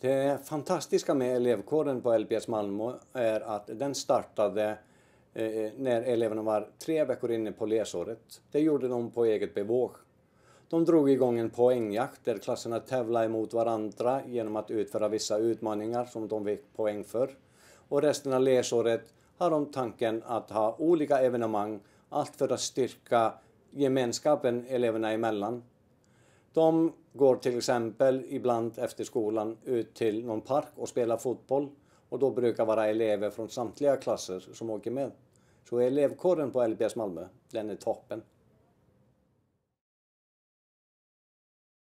Det fantastiska med elevkåren på LPS Malmö är att den startade eh, när eleverna var tre veckor inne på läsåret. Det gjorde de på eget bevåg. De drog igång en poängjakt där klasserna tävlade mot varandra genom att utföra vissa utmaningar som de fick poäng för. Och resten av läsåret har de tanken att ha olika evenemang, allt för att styrka gemenskapen eleverna emellan. De går till exempel ibland efter skolan ut till någon park och spelar fotboll och då brukar vara elever från samtliga klasser som åker med. Så elevkåren på LPS Malmö, den är toppen.